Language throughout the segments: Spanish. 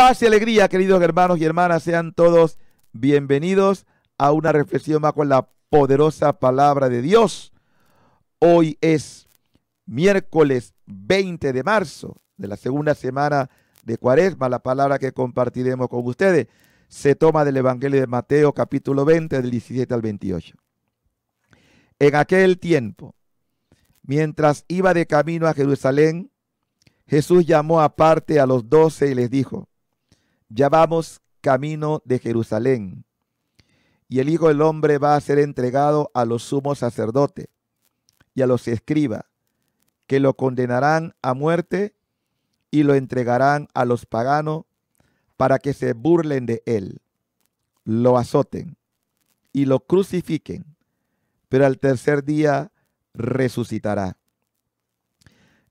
Paz y alegría, queridos hermanos y hermanas, sean todos bienvenidos a una reflexión más con la poderosa palabra de Dios. Hoy es miércoles 20 de marzo de la segunda semana de Cuaresma, la palabra que compartiremos con ustedes se toma del Evangelio de Mateo capítulo 20 del 17 al 28. En aquel tiempo, mientras iba de camino a Jerusalén, Jesús llamó aparte a los doce y les dijo, ya vamos camino de Jerusalén, y el Hijo del Hombre va a ser entregado a los sumos sacerdotes y a los escribas, que lo condenarán a muerte y lo entregarán a los paganos para que se burlen de él, lo azoten y lo crucifiquen, pero al tercer día resucitará.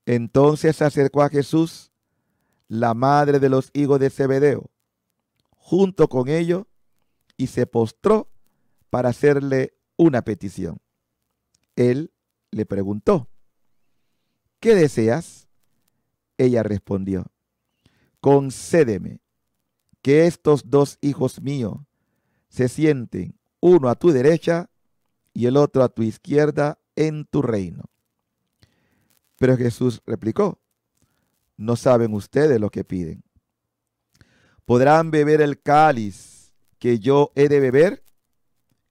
Entonces se acercó a Jesús la madre de los hijos de Zebedeo, junto con ellos, y se postró para hacerle una petición. Él le preguntó, ¿qué deseas? Ella respondió, concédeme que estos dos hijos míos se sienten uno a tu derecha y el otro a tu izquierda en tu reino. Pero Jesús replicó, no saben ustedes lo que piden. ¿Podrán beber el cáliz que yo he de beber?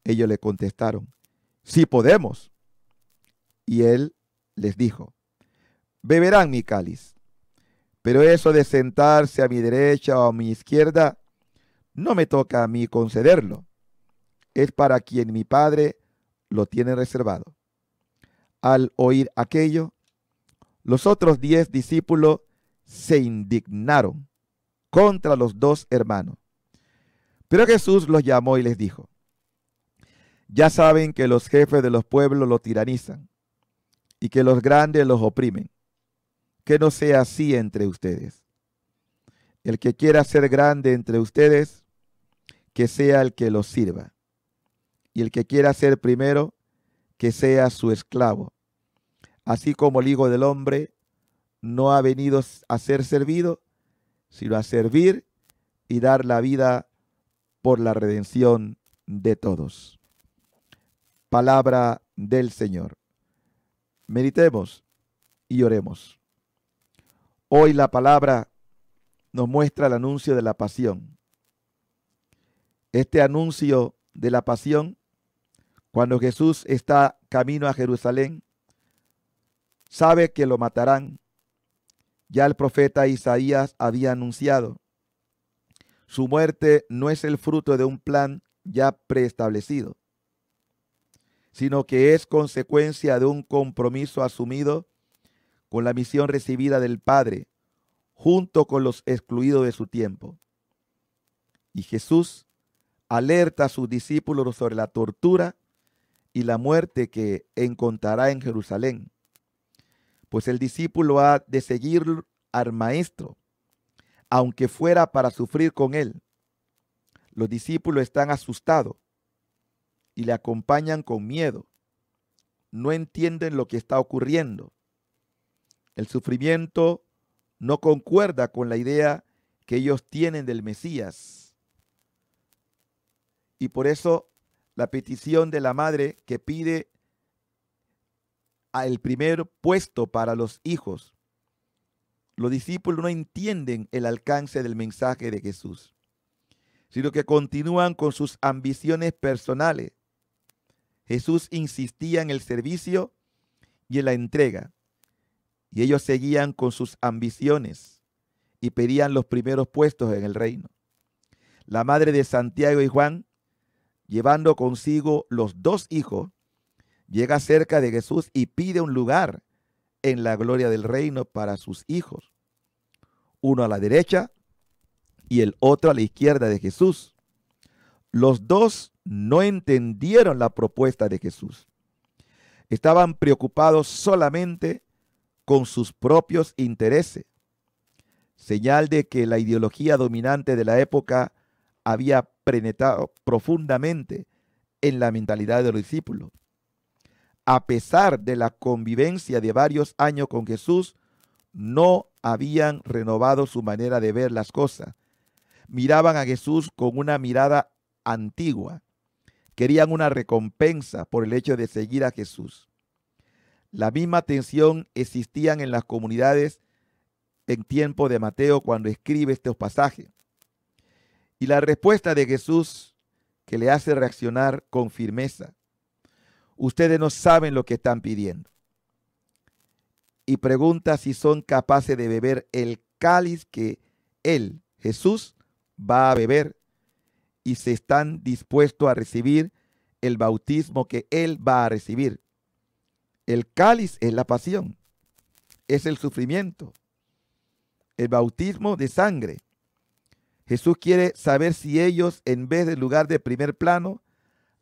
Ellos le contestaron, sí podemos. Y él les dijo, beberán mi cáliz, pero eso de sentarse a mi derecha o a mi izquierda, no me toca a mí concederlo. Es para quien mi Padre lo tiene reservado. Al oír aquello, los otros diez discípulos se indignaron contra los dos hermanos. Pero Jesús los llamó y les dijo, ya saben que los jefes de los pueblos los tiranizan y que los grandes los oprimen. Que no sea así entre ustedes. El que quiera ser grande entre ustedes, que sea el que los sirva. Y el que quiera ser primero, que sea su esclavo. Así como el Hijo del Hombre no ha venido a ser servido, sino a servir y dar la vida por la redención de todos. Palabra del Señor. Meditemos y oremos. Hoy la palabra nos muestra el anuncio de la pasión. Este anuncio de la pasión, cuando Jesús está camino a Jerusalén, sabe que lo matarán, ya el profeta Isaías había anunciado. Su muerte no es el fruto de un plan ya preestablecido, sino que es consecuencia de un compromiso asumido con la misión recibida del Padre, junto con los excluidos de su tiempo. Y Jesús alerta a sus discípulos sobre la tortura y la muerte que encontrará en Jerusalén pues el discípulo ha de seguir al maestro, aunque fuera para sufrir con él. Los discípulos están asustados y le acompañan con miedo. No entienden lo que está ocurriendo. El sufrimiento no concuerda con la idea que ellos tienen del Mesías. Y por eso la petición de la madre que pide el primer puesto para los hijos. Los discípulos no entienden el alcance del mensaje de Jesús, sino que continúan con sus ambiciones personales. Jesús insistía en el servicio y en la entrega, y ellos seguían con sus ambiciones y pedían los primeros puestos en el reino. La madre de Santiago y Juan, llevando consigo los dos hijos, llega cerca de Jesús y pide un lugar en la gloria del reino para sus hijos, uno a la derecha y el otro a la izquierda de Jesús. Los dos no entendieron la propuesta de Jesús. Estaban preocupados solamente con sus propios intereses, señal de que la ideología dominante de la época había penetrado profundamente en la mentalidad de los discípulos a pesar de la convivencia de varios años con Jesús, no habían renovado su manera de ver las cosas. Miraban a Jesús con una mirada antigua. Querían una recompensa por el hecho de seguir a Jesús. La misma tensión existía en las comunidades en tiempo de Mateo cuando escribe estos pasajes. Y la respuesta de Jesús que le hace reaccionar con firmeza ustedes no saben lo que están pidiendo. Y pregunta si son capaces de beber el cáliz que Él, Jesús, va a beber y se están dispuestos a recibir el bautismo que Él va a recibir. El cáliz es la pasión, es el sufrimiento, el bautismo de sangre. Jesús quiere saber si ellos, en vez del lugar de primer plano,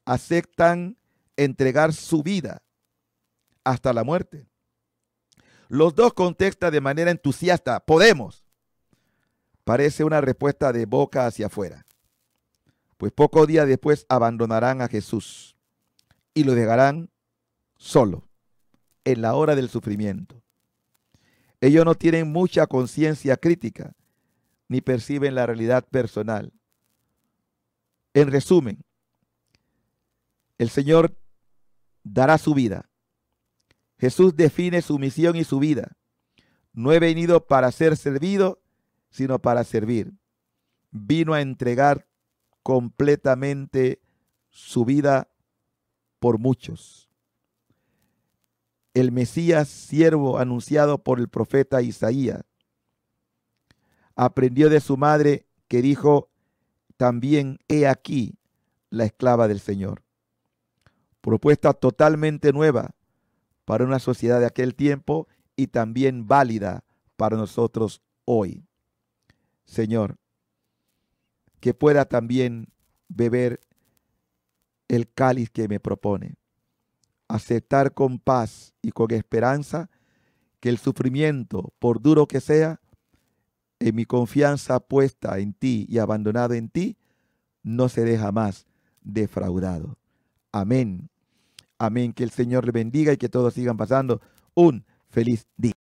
aceptan entregar su vida hasta la muerte. Los dos contestan de manera entusiasta, podemos. Parece una respuesta de boca hacia afuera, pues pocos días después abandonarán a Jesús y lo dejarán solo en la hora del sufrimiento. Ellos no tienen mucha conciencia crítica ni perciben la realidad personal. En resumen, el Señor dará su vida. Jesús define su misión y su vida. No he venido para ser servido, sino para servir. Vino a entregar completamente su vida por muchos. El Mesías siervo anunciado por el profeta Isaías aprendió de su madre que dijo, también he aquí la esclava del Señor propuesta totalmente nueva para una sociedad de aquel tiempo y también válida para nosotros hoy. Señor, que pueda también beber el cáliz que me propone, aceptar con paz y con esperanza que el sufrimiento, por duro que sea, en mi confianza puesta en ti y abandonado en ti, no se deja jamás defraudado. Amén Amén. Que el Señor le bendiga y que todos sigan pasando un feliz día.